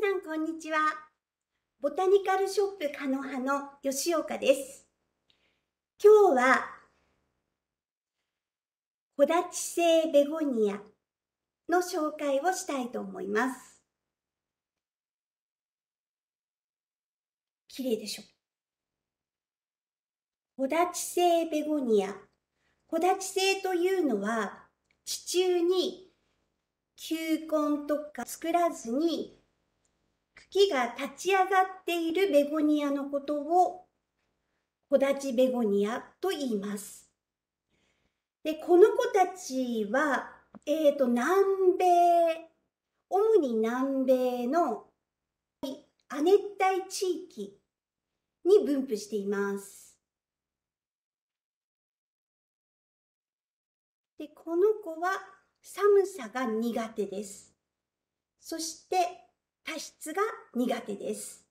さんこんにちは。ボタニカルショップかの葉の吉岡です。今日は、小立性ベゴニアの紹介をしたいと思います。綺麗でしょ。小立性ベゴニア。小立性というのは、地中に球根とか作らずに茎が立ち上がっているベゴニアのことを、木立ベゴニアと言います。で、この子たちは、えっ、ー、と、南米、主に南米の亜熱帯地域に分布しています。で、この子は寒さが苦手です。そして多湿が苦手です。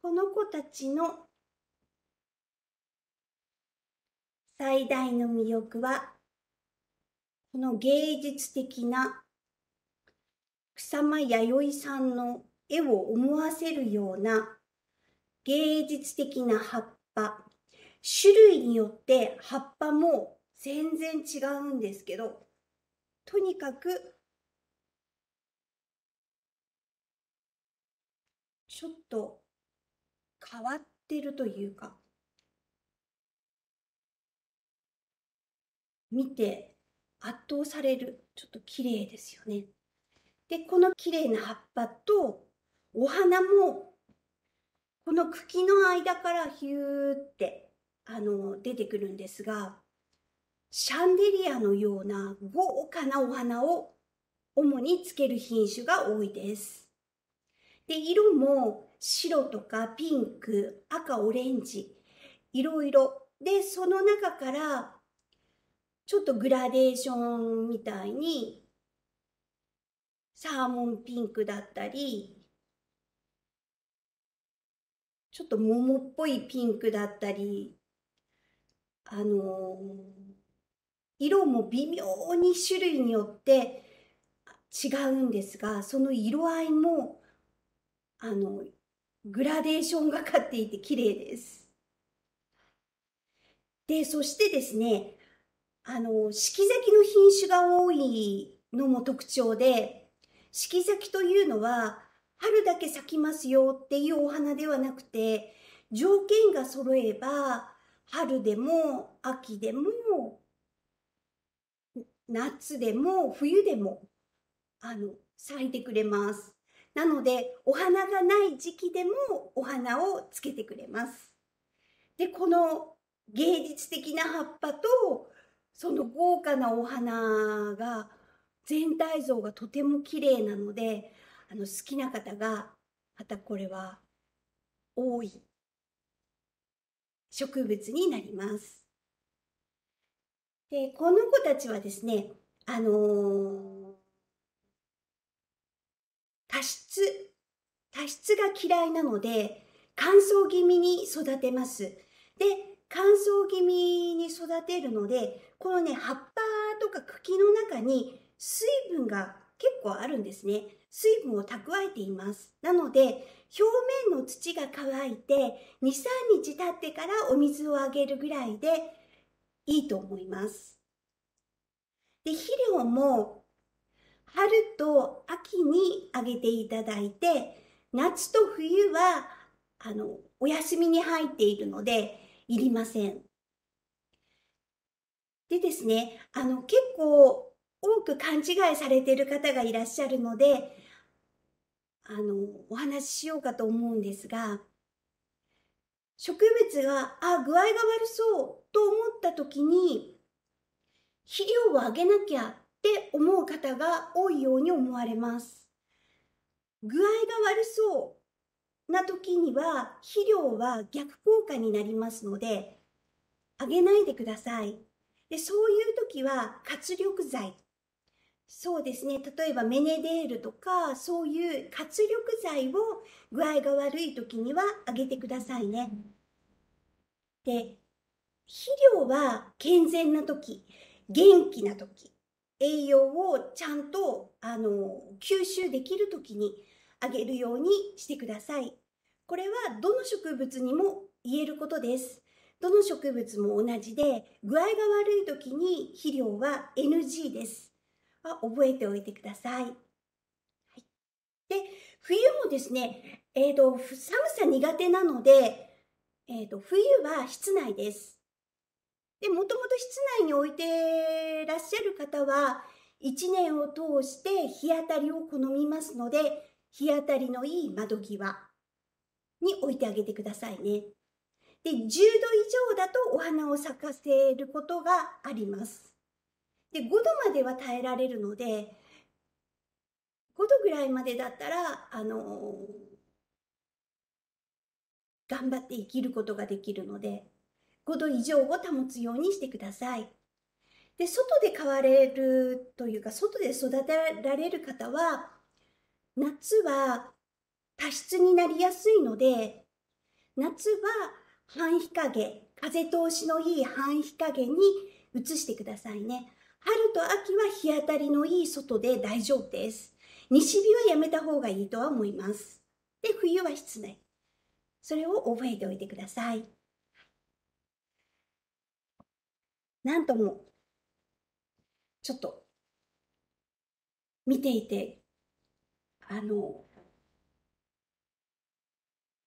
この子たちの最大の魅力は、この芸術的な草間弥生さんの絵を思わせるような芸術的な葉っぱ、種類によって葉っぱも全然違うんですけどとにかくちょっと変わってるというか見て圧倒されるちょっと綺麗ですよね。でこの綺麗な葉っぱとお花もこの茎の間からヒューってあの出てくるんですがシャンデリアのような豪華なお花を主につける品種が多いです。で、色も白とかピンク、赤、オレンジ、いろいろ。で、その中からちょっとグラデーションみたいにサーモンピンクだったり、ちょっと桃っぽいピンクだったり、あのー色も微妙に種類によって違うんですがその色合いもあのグラデーションがかっていて綺麗です。でそしてですねあの四季咲きの品種が多いのも特徴で四季咲きというのは春だけ咲きますよっていうお花ではなくて条件が揃えば春でも秋でも夏でも冬でもあの咲いてくれます。なのでお花がない時期でもお花をつけてくれます。でこの芸術的な葉っぱとその豪華なお花が全体像がとても綺麗なのであの好きな方がまたこれは多い植物になります。でこの子たちはですね、あのー、多湿、多湿が嫌いなので、乾燥気味に育てます。で、乾燥気味に育てるので、このね、葉っぱとか茎の中に水分が結構あるんですね。水分を蓄えています。なので、表面の土が乾いて、2、3日経ってからお水をあげるぐらいで、いいと思います。で、肥料も春と秋にあげていただいて、夏と冬は、あの、お休みに入っているので、いりません。でですね、あの、結構多く勘違いされている方がいらっしゃるので、あの、お話ししようかと思うんですが、植物が、あ、具合が悪そうと思った時に、肥料をあげなきゃって思う方が多いように思われます。具合が悪そうな時には、肥料は逆効果になりますので、あげないでください。でそういう時は活力剤そうですね例えばメネデールとかそういう活力剤を具合が悪い時にはあげてくださいね。で肥料は健全な時元気な時栄養をちゃんとあの吸収できる時にあげるようにしてください。これはどの植物にも言えることです。どの植物も同じで具合が悪い時に肥料は NG です。は覚えておいてください。はい、で、冬もですね、えーと、寒さ苦手なので、えーと、と冬は室内です。で、もともと室内に置いてらっしゃる方は、1年を通して日当たりを好みますので、日当たりのいい窓際に置いてあげてくださいね。で、10度以上だとお花を咲かせることがあります。で、5度までは耐えられるので、5度ぐらいまでだったら、あのー、頑張って生きることができるので、5度以上を保つようにしてください。で、外で飼われるというか、外で育てられる方は、夏は多湿になりやすいので、夏は半日陰、風通しのいい半日陰に移してくださいね。春と秋は日当たりのいい外で大丈夫です。西日はやめた方がいいとは思います。で、冬は室内。それを覚えておいてください。なんとも、ちょっと、見ていて、あの、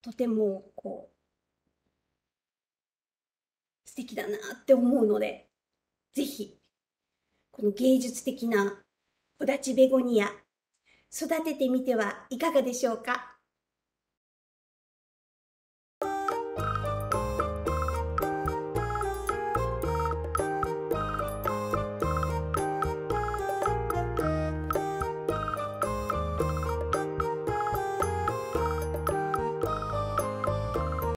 とても、こう、素敵だなって思うので、ぜひこの芸術的な小立ベゴニア、育ててみてはいかがでしょうか